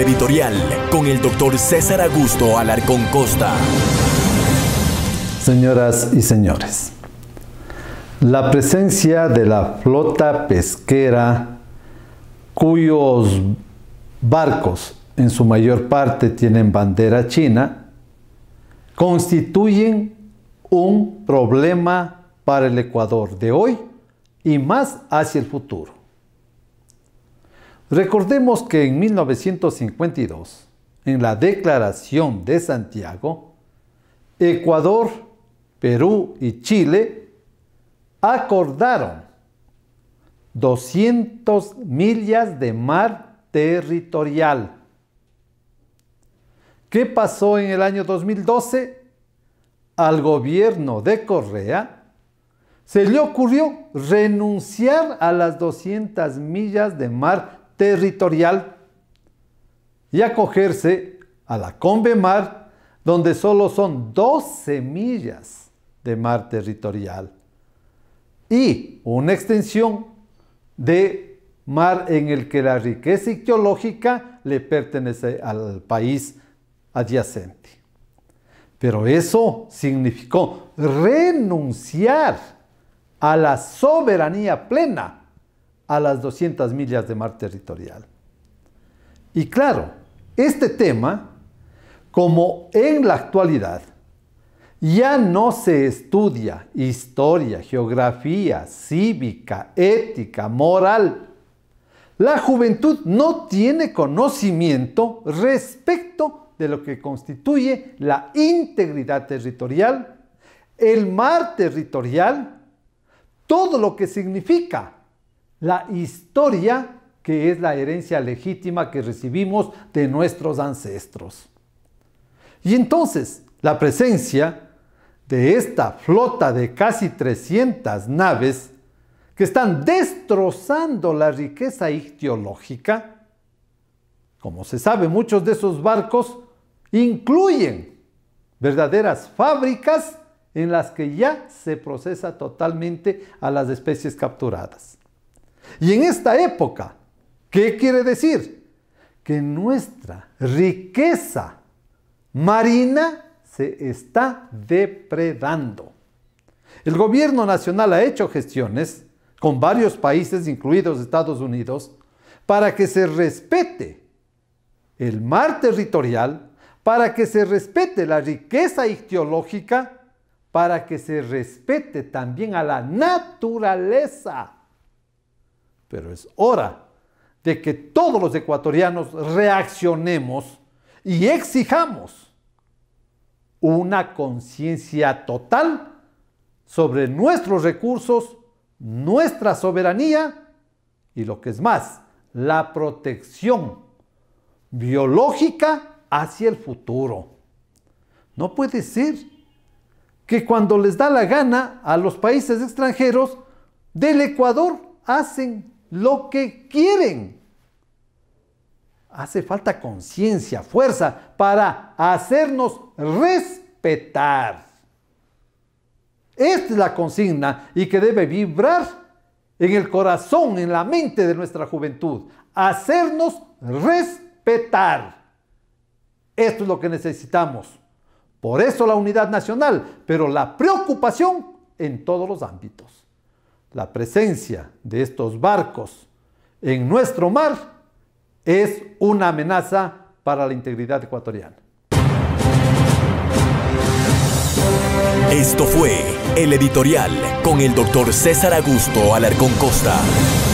editorial con el doctor César Augusto Alarcón Costa. Señoras y señores, la presencia de la flota pesquera cuyos barcos en su mayor parte tienen bandera china constituyen un problema para el Ecuador de hoy y más hacia el futuro. Recordemos que en 1952, en la Declaración de Santiago, Ecuador, Perú y Chile acordaron 200 millas de mar territorial. ¿Qué pasó en el año 2012? Al gobierno de Correa se le ocurrió renunciar a las 200 millas de mar territorial y acogerse a la Mar, donde solo son dos millas de mar territorial y una extensión de mar en el que la riqueza ictiológica le pertenece al país adyacente. Pero eso significó renunciar a la soberanía plena a las 200 millas de mar territorial. Y claro, este tema, como en la actualidad, ya no se estudia historia, geografía, cívica, ética, moral. La juventud no tiene conocimiento respecto de lo que constituye la integridad territorial, el mar territorial, todo lo que significa la historia que es la herencia legítima que recibimos de nuestros ancestros. Y entonces, la presencia de esta flota de casi 300 naves que están destrozando la riqueza ictiológica, como se sabe, muchos de esos barcos incluyen verdaderas fábricas en las que ya se procesa totalmente a las especies capturadas. Y en esta época, ¿qué quiere decir? Que nuestra riqueza marina se está depredando. El gobierno nacional ha hecho gestiones con varios países, incluidos Estados Unidos, para que se respete el mar territorial, para que se respete la riqueza ictiológica, para que se respete también a la naturaleza. Pero es hora de que todos los ecuatorianos reaccionemos y exijamos una conciencia total sobre nuestros recursos, nuestra soberanía y lo que es más, la protección biológica hacia el futuro. No puede ser que cuando les da la gana a los países extranjeros del Ecuador hacen lo que quieren. Hace falta conciencia, fuerza para hacernos respetar. Esta es la consigna y que debe vibrar en el corazón, en la mente de nuestra juventud. Hacernos respetar. Esto es lo que necesitamos. Por eso la unidad nacional, pero la preocupación en todos los ámbitos la presencia de estos barcos en nuestro mar es una amenaza para la integridad ecuatoriana. Esto fue el editorial con el doctor César Augusto Alarcón Costa.